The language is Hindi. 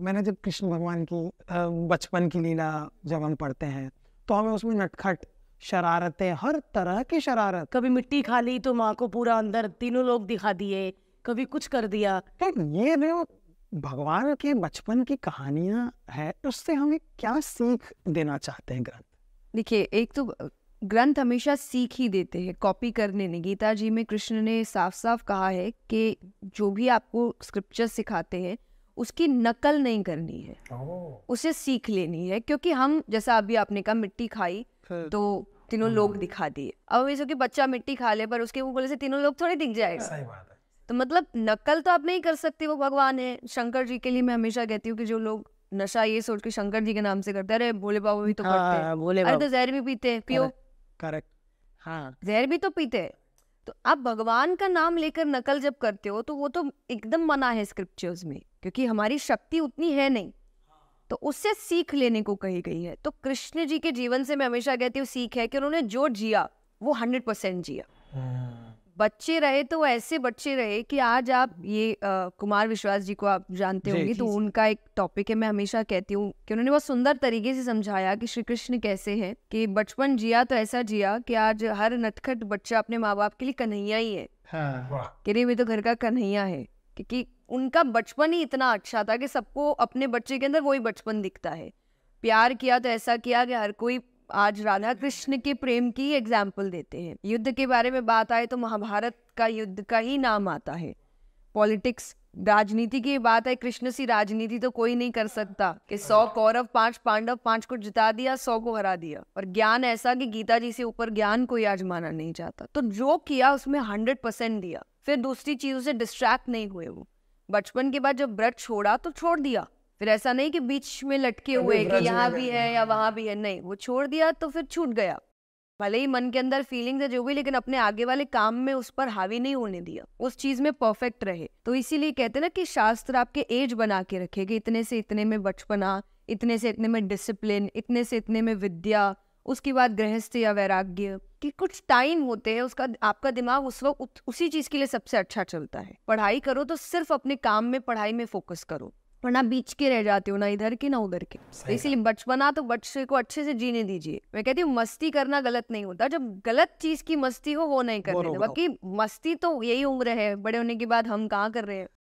मैंने जब कृष्ण भगवान की बचपन की लीला जब हम पढ़ते हैं तो हमें उसमें नटखट शरारतें हर तरह की शरारत कभी मिट्टी खा ली तो माँ को पूरा अंदर तीनों लोग दिखा दिए कभी कुछ कर दिया तो ये जो भगवान के बचपन की कहानियां है उससे हमें क्या सीख देना चाहते हैं ग्रंथ देखिए एक तो ग्रंथ हमेशा सीख ही देते हैं कॉपी करने नहीं गीता जी में कृष्ण ने साफ साफ कहा है कि जो भी आपको स्क्रिप्चर सिखाते हैं उसकी नकल नहीं करनी है उसे सीख लेनी है क्योंकि हम जैसा अभी आपने कहा मिट्टी खाई तो तीनों हम्म। लोग दिखा दिए अब कि बच्चा मिट्टी खा ले पर उसके मुंह से तीनों लोग थोड़े दिख जाएगा सही बात है तो मतलब नकल तो आप नहीं कर सकते वो भगवान है शंकर जी के लिए मैं हमेशा कहती हूँ कि जो लोग नशा ये सोच के शंकर जी के नाम से करते अरे भोले बाबा भी तो हाँ, करते हैं अरे तो जहर भी पीते हैं पियो करेक्ट हाँ जहर भी तो पीते हैं तो आप भगवान का नाम लेकर नकल जब करते हो तो वो तो एकदम मना है स्क्रिप्चर्स में क्योंकि हमारी शक्ति उतनी है नहीं तो उससे सीख लेने को कही गई है तो कृष्ण जी के जीवन से मैं हमेशा कहती हूँ सीख है कि उन्होंने जो जिया वो हंड्रेड परसेंट जिया हम्म। बच्चे रहे तो ऐसे बच्चे रहे कि आज आप ये आ, कुमार विश्वास जी को आप जानते होंगे तो उनका एक टॉपिक है मैं हमेशा कहती हूँ कि उन्होंने बहुत सुंदर तरीके से समझाया कि श्री कृष्ण कैसे हैं कि बचपन जिया तो ऐसा जिया कि आज हर नटखट बच्चा अपने माँ बाप के लिए कन्हैया ही है हाँ। कि नहीं रे तो घर का कन्हैया है क्योंकि उनका बचपन ही इतना अच्छा था कि सबको अपने बच्चे के अंदर वही बचपन दिखता है प्यार किया तो ऐसा किया कि हर कोई आज राधा कृष्ण के प्रेम की एग्जाम्पल देते हैं युद्ध के बारे में बात आए तो महाभारत का युद्ध का ही नाम आता है पॉलिटिक्स राजनीति की बात है कृष्ण सी राजनीति तो कोई नहीं कर सकता कि सौ कौरव पांच पांडव पांच को जिता दिया सौ को हरा दिया और ज्ञान ऐसा कि गीता जी से ऊपर ज्ञान कोई आजमाना नहीं चाहता तो जो किया उसमें हंड्रेड परसेंट दिया फिर दूसरी चीजों से डिस्ट्रैक्ट नहीं हुए वो बचपन के बाद जब व्रत छोड़ा तो छोड़ दिया फिर ऐसा नहीं कि बीच में लटके हुए कि यहाँ भी है हाँ। या वहां भी है नहीं वो छोड़ दिया तो फिर छूट गया भले ही मन के अंदर फीलिंग है जो भी लेकिन अपने आगे वाले काम में उस पर हावी नहीं होने दिया उस चीज में परफेक्ट रहे तो इसीलिए कहते ना कि शास्त्र आपके एज बना के रखे इतने से इतने में बचपना इतने से इतने में डिसिप्लिन इतने से इतने में विद्या उसके बाद गृहस्थ या वैराग्य कि कुछ टाइम होते हैं उसका आपका दिमाग उस वक्त उसी चीज के लिए सबसे अच्छा चलता है पढ़ाई करो तो सिर्फ अपने काम में पढ़ाई में फोकस करो वरना बीच के रह जाते हो ना इधर के ना उधर के तो इसीलिए बचपना तो बच्चे को अच्छे से जीने दीजिए मैं कहती हूँ मस्ती करना गलत नहीं होता जब गलत चीज की मस्ती हो वो नहीं करते बाकी मस्ती तो यही उम्र है बड़े होने के बाद हम कहाँ कर रहे हैं